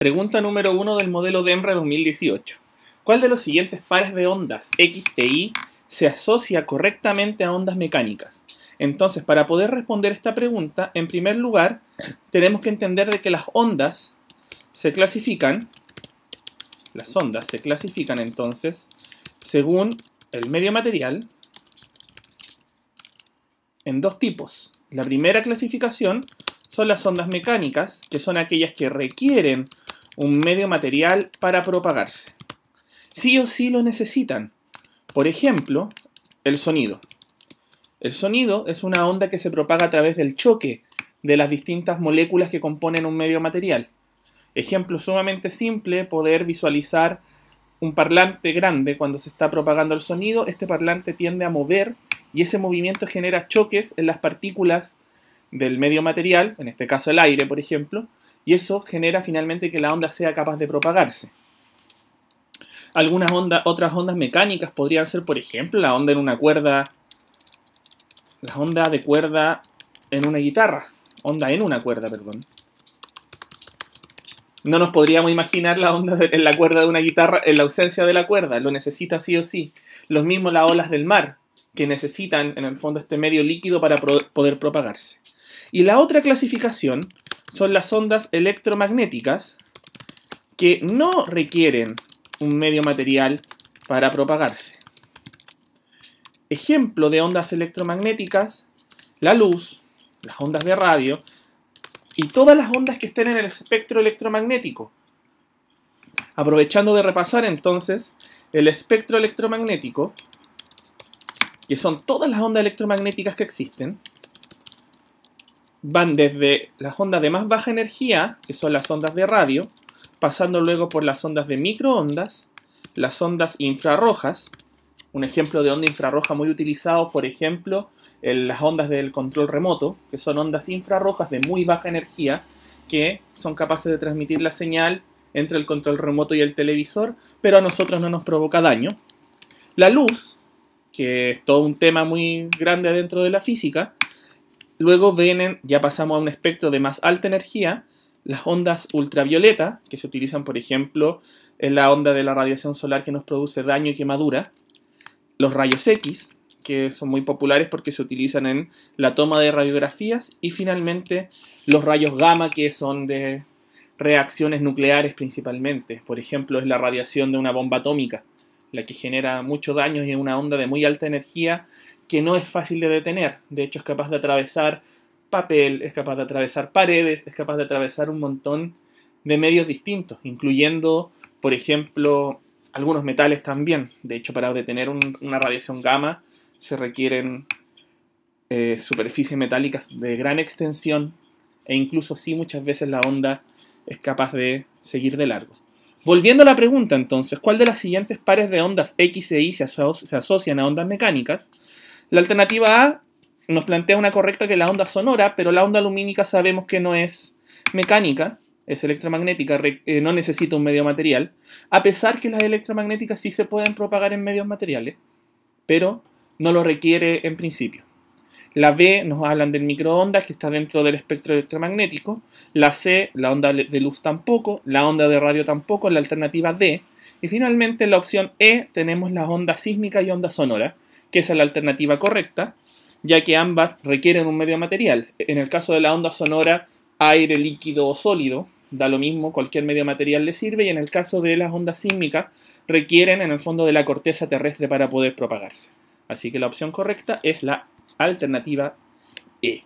Pregunta número 1 del modelo DEMRA 2018. ¿Cuál de los siguientes pares de ondas X Y se asocia correctamente a ondas mecánicas? Entonces, para poder responder esta pregunta, en primer lugar, tenemos que entender de que las ondas se clasifican, las ondas se clasifican entonces según el medio material en dos tipos. La primera clasificación son las ondas mecánicas, que son aquellas que requieren un medio material para propagarse. Sí o sí lo necesitan. Por ejemplo, el sonido. El sonido es una onda que se propaga a través del choque de las distintas moléculas que componen un medio material. Ejemplo sumamente simple, poder visualizar un parlante grande cuando se está propagando el sonido, este parlante tiende a mover y ese movimiento genera choques en las partículas del medio material, en este caso el aire, por ejemplo, y eso genera finalmente que la onda sea capaz de propagarse. Algunas ondas, otras ondas mecánicas podrían ser, por ejemplo, la onda en una cuerda, la onda de cuerda en una guitarra, onda en una cuerda, perdón. No nos podríamos imaginar la onda en la cuerda de una guitarra en la ausencia de la cuerda, lo necesita sí o sí. Los mismos las olas del mar, que necesitan en el fondo este medio líquido para poder propagarse. Y la otra clasificación son las ondas electromagnéticas que no requieren un medio material para propagarse. Ejemplo de ondas electromagnéticas, la luz, las ondas de radio y todas las ondas que estén en el espectro electromagnético. Aprovechando de repasar entonces el espectro electromagnético, que son todas las ondas electromagnéticas que existen, van desde las ondas de más baja energía, que son las ondas de radio, pasando luego por las ondas de microondas, las ondas infrarrojas, un ejemplo de onda infrarroja muy utilizado, por ejemplo, en las ondas del control remoto, que son ondas infrarrojas de muy baja energía, que son capaces de transmitir la señal entre el control remoto y el televisor, pero a nosotros no nos provoca daño. La luz, que es todo un tema muy grande dentro de la física, Luego vienen, ya pasamos a un espectro de más alta energía, las ondas ultravioleta, que se utilizan, por ejemplo, en la onda de la radiación solar que nos produce daño y quemadura, los rayos X, que son muy populares porque se utilizan en la toma de radiografías, y finalmente los rayos gamma, que son de reacciones nucleares principalmente. Por ejemplo, es la radiación de una bomba atómica, la que genera mucho daño y es una onda de muy alta energía que no es fácil de detener. De hecho, es capaz de atravesar papel, es capaz de atravesar paredes, es capaz de atravesar un montón de medios distintos, incluyendo, por ejemplo, algunos metales también. De hecho, para detener una radiación gamma se requieren eh, superficies metálicas de gran extensión e incluso así muchas veces la onda es capaz de seguir de largo. Volviendo a la pregunta entonces, ¿cuál de las siguientes pares de ondas X e Y se asocian a ondas mecánicas? La alternativa A nos plantea una correcta que la onda sonora, pero la onda lumínica sabemos que no es mecánica, es electromagnética, eh, no necesita un medio material, a pesar que las electromagnéticas sí se pueden propagar en medios materiales, pero no lo requiere en principio. La B nos hablan del microondas que está dentro del espectro electromagnético. La C, la onda de luz tampoco. La onda de radio tampoco. La alternativa D. Y finalmente la opción E tenemos las ondas sísmica y onda sonora, que es la alternativa correcta, ya que ambas requieren un medio material. En el caso de la onda sonora, aire líquido o sólido, da lo mismo, cualquier medio material le sirve, y en el caso de las ondas sísmicas, requieren en el fondo de la corteza terrestre para poder propagarse. Así que la opción correcta es la alternativa E.